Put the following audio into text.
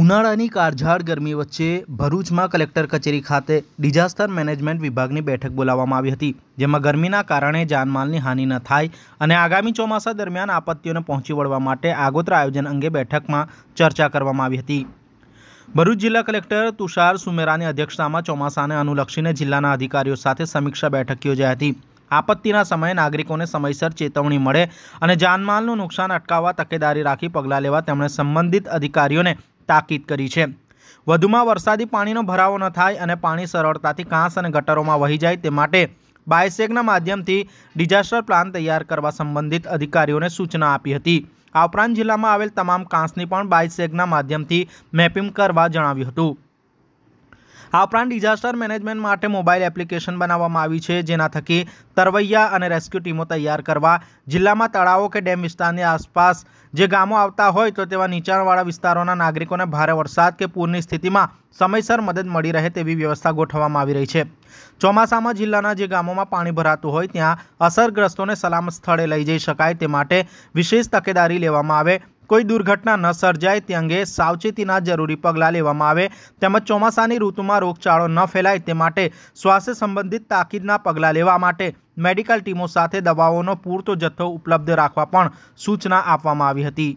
ઉનાળાની કારઝાળ ગરમી વચ્ચે ભરૂચમાં કલેક્ટર કચેરી ખાતે ડિઝાસ્ટર મેનેજમેન્ટ વિભાગની બેઠક બોલાવવામાં આવી હતી જેમાં ગરમીના કારણે જાનમાલની હાનિ ન થાય અને આગામી ચોમાસા દરમિયાન આપત્તિઓને પહોંચી વળવા માટે આગોતરા આયોજન અંગે બેઠકમાં ચર્ચા કરવામાં આવી હતી ભરૂચ જિલ્લા કલેક્ટર તુષાર સુમેરાની અધ્યક્ષતામાં ચોમાસાને અનુલક્ષીને જિલ્લાના અધિકારીઓ સાથે સમીક્ષા બેઠક યોજાઈ હતી આપત્તિના સમયે નાગરિકોને સમયસર ચેતવણી મળે અને જાનમાલનું નુકસાન અટકાવવા તકેદારી રાખી પગલાં લેવા તેમણે સંબંધિત અધિકારીઓને તાકીદ કરી છે વધુમાં વરસાદી પાણીનો ભરાવો ન થાય અને પાણી સરળતાથી કાંસ અને ગટરોમાં વહી જાય તે માટે બાયસેગના માધ્યમથી ડિઝાસ્ટર પ્લાન તૈયાર કરવા સંબંધિત અધિકારીઓને સૂચના આપી હતી આ ઉપરાંત જિલ્લામાં આવેલ તમામ કાંસની પણ બાયસેગના માધ્યમથી મેપિંગ કરવા જણાવ્યું હતું આ ઉપરાંત ડિઝાસ્ટર મેનેજમેન્ટ માટે મોબાઈલ એપ્લિકેશન બનાવવામાં આવી છે જેના થકી તરવૈયા અને રેસ્ક્યુ ટીમો તૈયાર કરવા જિલ્લામાં તળાવો કે ડેમ વિસ્તારની આસપાસ જે ગામો આવતા હોય તો તેવા નીચાણવાળા વિસ્તારોના નાગરિકોને ભારે વરસાદ કે પૂરની સ્થિતિમાં સમયસર મદદ મળી રહે તેવી વ્યવસ્થા ગોઠવવામાં આવી રહી છે ચોમાસામાં જિલ્લાના જે ગામોમાં પાણી ભરાતું હોય ત્યાં અસરગ્રસ્તોને સલામત સ્થળે લઈ જઈ શકાય તે માટે વિશેષ તકેદારી લેવામાં આવે કોઈ દુર્ઘટના ન સર્જાય તે અંગે સાવચેતીના જરૂરી પગલાં લેવામાં આવે તેમજ ચોમાસાની ઋતુમાં રોગચાળો ન ફેલાય તે માટે સ્વાસ્થ્ય સંબંધિત તાકીદના પગલાં લેવા માટે મેડિકલ ટીમો સાથે દવાઓનો પૂરતો જથ્થો ઉપલબ્ધ રાખવા પણ સૂચના આપવામાં આવી હતી